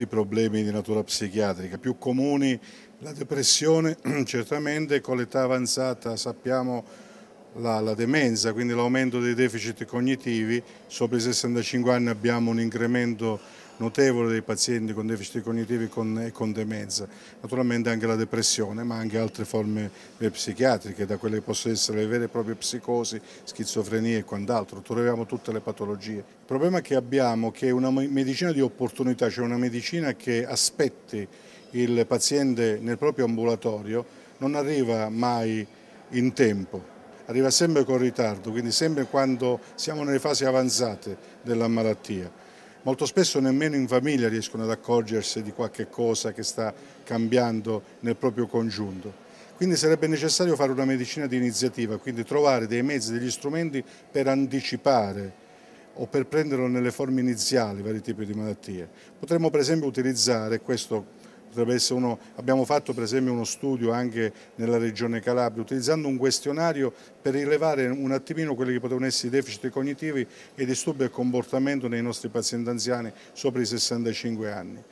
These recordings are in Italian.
I problemi di natura psichiatrica più comuni, la depressione certamente con l'età avanzata sappiamo la, la demenza, quindi l'aumento dei deficit cognitivi, sopra i 65 anni abbiamo un incremento notevole dei pazienti con deficit cognitivi e con demenza, naturalmente anche la depressione ma anche altre forme eh, psichiatriche, da quelle che possono essere le vere e proprie psicosi, schizofrenie e quant'altro, troviamo tutte le patologie. Il problema che abbiamo è che è una medicina di opportunità, cioè una medicina che aspetti il paziente nel proprio ambulatorio non arriva mai in tempo arriva sempre con ritardo, quindi sempre quando siamo nelle fasi avanzate della malattia molto spesso nemmeno in famiglia riescono ad accorgersi di qualche cosa che sta cambiando nel proprio congiunto. Quindi sarebbe necessario fare una medicina di iniziativa, quindi trovare dei mezzi, degli strumenti per anticipare o per prenderlo nelle forme iniziali vari tipi di malattie. Potremmo per esempio utilizzare, questo uno, abbiamo fatto per esempio uno studio anche nella regione Calabria utilizzando un questionario per rilevare un attimino quelli che potevano essere i deficit cognitivi e disturbi del comportamento nei nostri pazienti anziani sopra i 65 anni.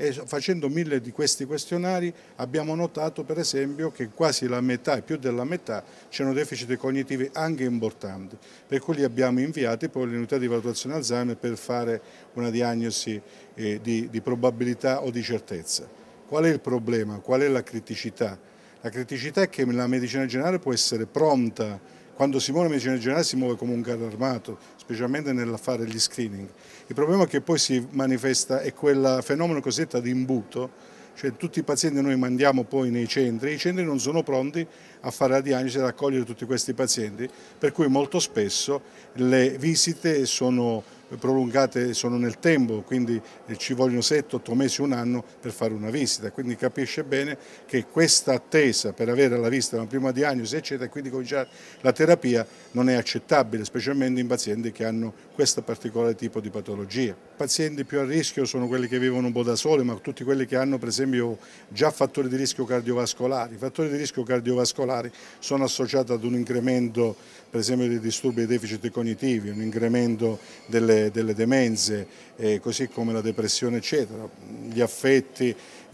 E facendo mille di questi questionari abbiamo notato per esempio che quasi la metà e più della metà c'erano deficit cognitivi anche importanti, per cui li abbiamo inviati poi unità di valutazione Alzheimer per fare una diagnosi eh, di, di probabilità o di certezza. Qual è il problema? Qual è la criticità? La criticità è che la medicina generale può essere pronta, quando si muove la medicina generale si muove come un carro armato, specialmente nel fare gli screening. Il problema che poi si manifesta è quel fenomeno cosiddetto di imbuto, cioè tutti i pazienti noi mandiamo poi nei centri, i centri non sono pronti a fare la diagnosi e ad accogliere tutti questi pazienti, per cui molto spesso le visite sono prolungate sono nel tempo, quindi eh, ci vogliono 7-8 mesi, un anno per fare una visita, quindi capisce bene che questa attesa per avere la vista una prima diagnosi eccetera e quindi cominciare la terapia non è accettabile, specialmente in pazienti che hanno questo particolare tipo di patologia pazienti più a rischio sono quelli che vivono un po' da soli, ma tutti quelli che hanno per esempio già fattori di rischio cardiovascolari. I fattori di rischio cardiovascolari sono associati ad un incremento per esempio dei disturbi e deficit cognitivi, un incremento delle, delle demenze, eh, così come la depressione eccetera, gli affetti,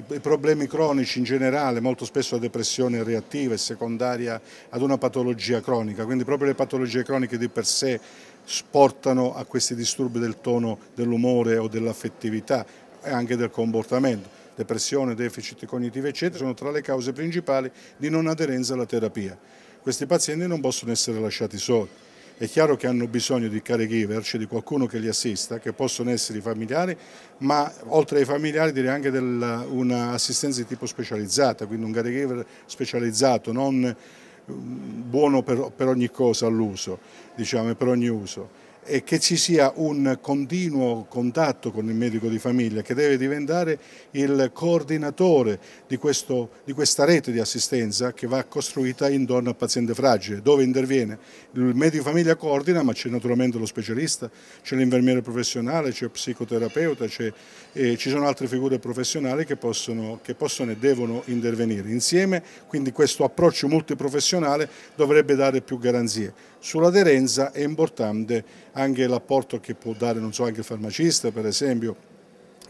i problemi cronici in generale, molto spesso la depressione reattiva e secondaria ad una patologia cronica, quindi proprio le patologie croniche di per sé sportano a questi disturbi del tono dell'umore o dell'affettività e anche del comportamento. Depressione, deficit cognitivo eccetera sono tra le cause principali di non aderenza alla terapia. Questi pazienti non possono essere lasciati soli. È chiaro che hanno bisogno di caregiver, cioè di qualcuno che li assista, che possono essere i familiari, ma oltre ai familiari direi anche un'assistenza di tipo specializzata, quindi un caregiver specializzato, non buono per, per ogni cosa all'uso, diciamo, per ogni uso e che ci sia un continuo contatto con il medico di famiglia che deve diventare il coordinatore di, questo, di questa rete di assistenza che va costruita intorno al paziente fragile, dove interviene il medico di famiglia coordina ma c'è naturalmente lo specialista, c'è l'infermiere professionale, c'è il psicoterapeuta, eh, ci sono altre figure professionali che possono, che possono e devono intervenire. Insieme quindi questo approccio multiprofessionale dovrebbe dare più garanzie. Sull'aderenza è importante anche l'apporto che può dare non so, anche il farmacista per esempio,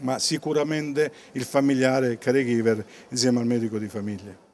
ma sicuramente il familiare, caregiver insieme al medico di famiglia.